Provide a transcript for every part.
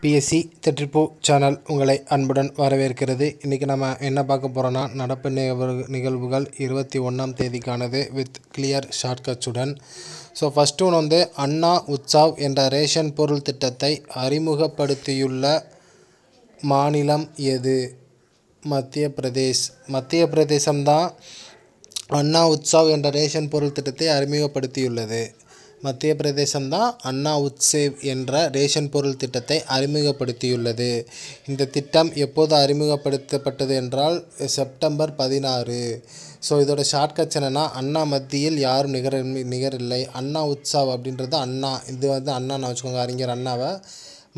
BSc தெற்றிப்பூ channel உங்களை அன்புடன் வரவேற்கிறது இன்றைக்கி நம்ம என்ன பார்க்க போகிறோன்னா நடப்பு நிகழ்வு நிகழ்வுகள் இருபத்தி ஒன்றாம் தேதிக்கானது வித் கிளியர் ஷார்ட்கட்ஸுடன் ஸோ ஃபஸ்ட்டு ஒன்று வந்து அண்ணா உற்சாவ் என்ற ரேஷன் பொருள் திட்டத்தை அறிமுகப்படுத்தியுள்ள மாநிலம் எது மத்திய பிரதேஷ் மத்திய பிரதேசம்தான் அண்ணா உற்சாவ் என்ற ரேஷன் பொருள் திட்டத்தை அறிமுகப்படுத்தியுள்ளது மத்திய பிரதேசம் தான் அண்ணா உத்சேவ் என்ற ரேஷன் பொருள் திட்டத்தை அறிமுகப்படுத்தியுள்ளது இந்த திட்டம் எப்போது அறிமுகப்படுத்தப்பட்டது என்றால் செப்டம்பர் பதினாறு ஸோ இதோட ஷார்ட்கட்ஸ் என்னென்னா அண்ணா மத்தியில் யாரும் நிகர் நிகரில்லை அண்ணா உத்சவ் அப்படின்றது அண்ணா இது வந்து அண்ணான்னு வச்சுக்கோங்க அறிஞர் அண்ணாவை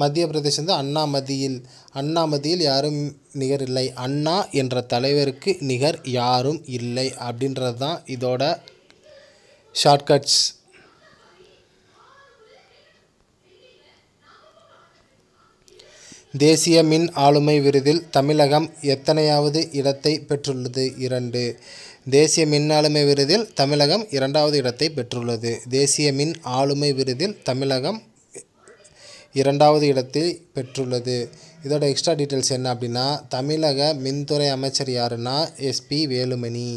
மத்திய பிரதேசம் வந்து அண்ணா மதியில் அண்ணா மதியில் யாரும் நிகர் இல்லை அண்ணா என்ற தலைவருக்கு நிகர் யாரும் இல்லை அப்படின்றது தான் இதோட ஷார்ட்கட்ஸ் தேசிய மின் ஆளுமை விருதில் தமிழகம் எத்தனையாவது இடத்தை பெற்றுள்ளது இரண்டு தேசிய மின் ஆளுமை விருதில் தமிழகம் இரண்டாவது இடத்தை பெற்றுள்ளது தேசிய மின் ஆளுமை விருதில் தமிழகம் இரண்டாவது இடத்தை பெற்றுள்ளது இதோட எக்ஸ்ட்ரா டீட்டெயில்ஸ் என்ன அப்படின்னா தமிழக மின்துறை அமைச்சர் யாருன்னா எஸ்பி வேலுமணி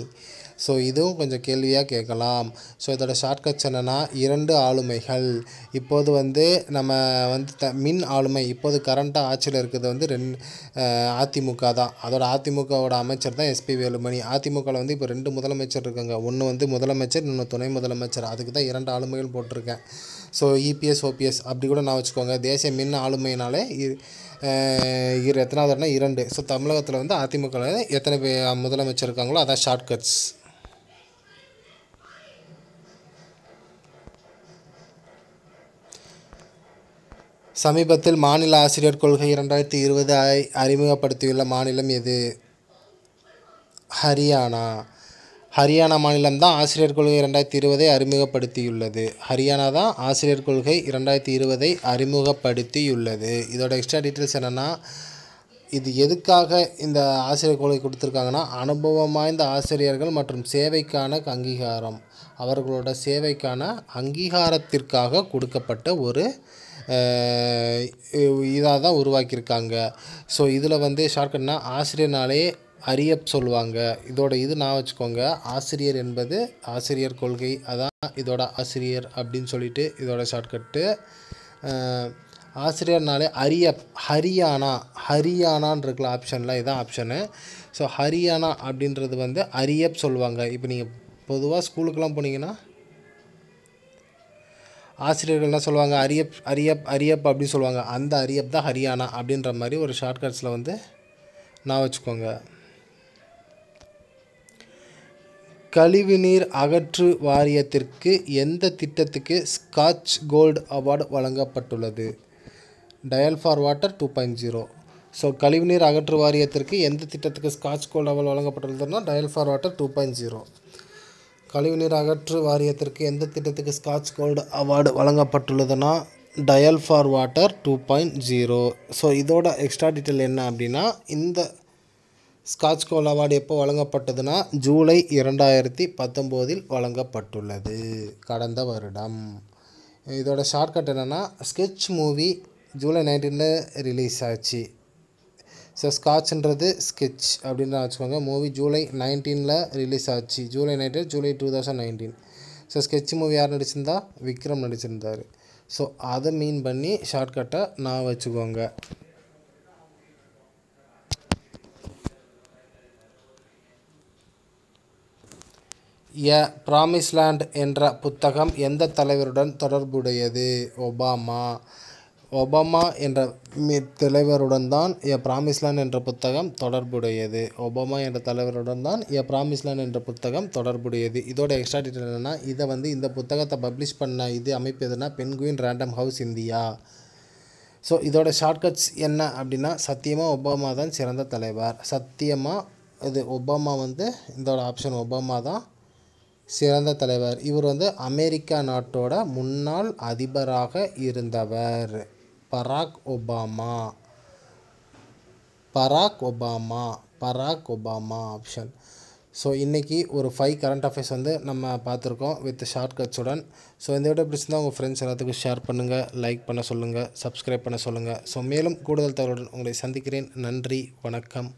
ஸோ இதுவும் கொஞ்சம் கேள்வியாக கேட்கலாம் ஸோ இதோட ஷார்ட்கட்ஸ் என்னென்னா இரண்டு ஆளுமைகள் இப்போது வந்து நம்ம வந்து த மின் ஆளுமை இப்போது கரண்ட்டாக ஆட்சியில் இருக்கிறது வந்து ரெண் அதிமுக தான் அதோட அதிமுகவோட அமைச்சர் தான் எஸ்பி வேலுமணி அதிமுகவில் வந்து இப்போ ரெண்டு முதலமைச்சர் இருக்காங்க ஒன்று வந்து முதலமைச்சர் இன்னொன்று துணை முதலமைச்சர் அதுக்கு தான் இரண்டு ஆளுமைகள் போட்டிருக்கேன் ஸோ இபிஎஸ் ஓபிஎஸ் அப்படி கூட நான் வச்சுக்கோங்க தேசிய மின் ஆளுமையினாலே இரு எத்தனாவது இடம்னா இரண்டு ஸோ தமிழகத்தில் வந்து அதிமுக எத்தனை பே முதலமைச்சர் இருக்காங்களோ அதான் ஷார்ட்கட்ஸ் சமீபத்தில் மாநில ஆசிரியர் கொள்கை இரண்டாயிரத்தி இருபது அறிமுகப்படுத்தியுள்ள மாநிலம் எது ஹரியானா ஹரியானா மாநிலம் தான் ஆசிரியர் கொள்கை இரண்டாயிரத்தி இருபதை அறிமுகப்படுத்தியுள்ளது ஹரியானா தான் ஆசிரியர் கொள்கை இரண்டாயிரத்தி இருபதை அறிமுகப்படுத்தியுள்ளது இதோட எக்ஸ்ட்ரா டீட்டெயில்ஸ் என்னென்னா இது எதுக்காக இந்த ஆசிரியர் கொள்கை கொடுத்துருக்காங்கன்னா அனுபவம் வாய்ந்த ஆசிரியர்கள் மற்றும் சேவைக்கான அங்கீகாரம் அவர்களோட சேவைக்கான அங்கீகாரத்திற்காக கொடுக்கப்பட்ட ஒரு இதாக தான் உருவாக்கியிருக்காங்க ஸோ இதில் வந்து ஷார்ட்கட்னா ஆசிரியர்னாலே அரியப் சொல்லுவாங்க இதோட இது நான் வச்சுக்கோங்க ஆசிரியர் என்பது ஆசிரியர் கொள்கை அதான் இதோட ஆசிரியர் அப்படின்னு சொல்லிட்டு இதோட ஷார்ட்கட்டு ஆசிரியர்னாலே அரியப் ஹரியானா ஹரியானான் இருக்கிற ஆப்ஷனில் இதான் ஆப்ஷனு ஸோ ஹரியானா அப்படின்றது வந்து அரியப் சொல்லுவாங்க இப்போ நீங்கள் பொதுவாக ஸ்கூலுக்கெலாம் போனீங்கன்னா ஆசிரியர்கள்லாம் சொல்லுவாங்க அரியப் அரியப் அரியப் அப்படின்னு சொல்லுவாங்க அந்த அரியப் தான் ஹரியானா அப்படின்ற மாதிரி ஒரு ஷார்ட்கட்ஸில் வந்து நான் வச்சுக்கோங்க கழிவுநீர் அகற்று வாரியத்திற்கு எந்த திட்டத்துக்கு ஸ்காட்ச் கோல்டு அவார்டு வழங்கப்பட்டுள்ளது dial for water two point zero so கழிவுநீர் அகற்று வாரியத்திற்கு எந்த திட்டத்துக்கு ஸ்காட்ச் கோல்டு அவார்டு வழங்கப்பட்டுள்ளதுன்னா dial for water two point zero கழிவுநீர் அகற்று வாரியத்திற்கு எந்த திட்டத்துக்கு ஸ்காட்ச் கோல்டு அவார்டு வழங்கப்பட்டுள்ளதுன்னா dial for water two point zero so இதோட எக்ஸ்ட்ரா டீட்டெயில் என்ன அப்படின்னா இந்த ஸ்காட்ச் கோல் அவார்டு எப்போ வழங்கப்பட்டதுன்னா ஜூலை இரண்டாயிரத்தி பத்தொம்போதில் வழங்கப்பட்டுள்ளது கடந்த வருடம் இதோட ஷார்ட்கட் என்னென்னா ஸ்கெட்ச் மூவி ஜூலை நைன்டீனில் ரிலீஸ் ஆச்சு ஸோ ஸ்காட்ச்ன்றது ஸ்கெட்ச் அப்படின்னு வச்சுக்கோங்க மூவி ஜூலை நைன்டீனில் ரிலீஸ் ஆச்சு July nineteen July two thousand nineteen so Sketch movie யார் நடிச்சிருந்தா விக்ரம் நடிச்சிருந்தார் ஸோ அதை மீன் பண்ணி ஷார்ட்கட்டை நான் வச்சுக்கோங்க எ பிராமிஸ்லாண்ட் என்ற புத்தகம் எந்த தலைவருடன் தொடர்புடையது ஒபாமா ஒபாமா என்ற தலைவருடன் தான் எ பிராமிஸ்லாண்ட் என்ற புத்தகம் தொடர்புடையது ஒபாமா என்ற தலைவருடன் தான் எ பிராமிஸ்லாண்ட் என்ற புத்தகம் தொடர்புடையது இதோட எக்ஸ்ட்ரா டீட்டெயில் என்னென்னா இதை வந்து இந்த புத்தகத்தை பப்ளிஷ் பண்ண இது அமைப்பு எதுனா Penguin Random House India so இதோட ஷார்ட்கட்ஸ் என்ன அப்படின்னா சத்தியமாக ஒபாமா தான் சிறந்த தலைவர் சத்தியமாக இது ஒபாமா வந்து இதோட ஆப்ஷன் ஒபாமா தான் சிறந்த தலைவர் இவர் வந்து அமெரிக்கா நாட்டோட முன்னாள் அதிபராக இருந்தவர் Barack Obama Barack Obama Barack Obama option so இன்றைக்கி ஒரு ஃபைவ் கரண்ட் அஃபேர்ஸ் வந்து நம்ம பார்த்துருக்கோம் வித் ஷார்ட் கட்ஸுடன் ஸோ இந்த வீடியோ பிடிச்சிருந்தால் உங்கள் ஃப்ரெண்ட்ஸ் எல்லாத்துக்கும் ஷேர் பண்ணுங்கள் லைக் பண்ண சொல்லுங்கள் சப்ஸ்கிரைப் பண்ண சொல்லுங்கள் ஸோ மேலும் கூடுதல் தகவலுடன் உங்களை சந்திக்கிறேன் நன்றி வணக்கம்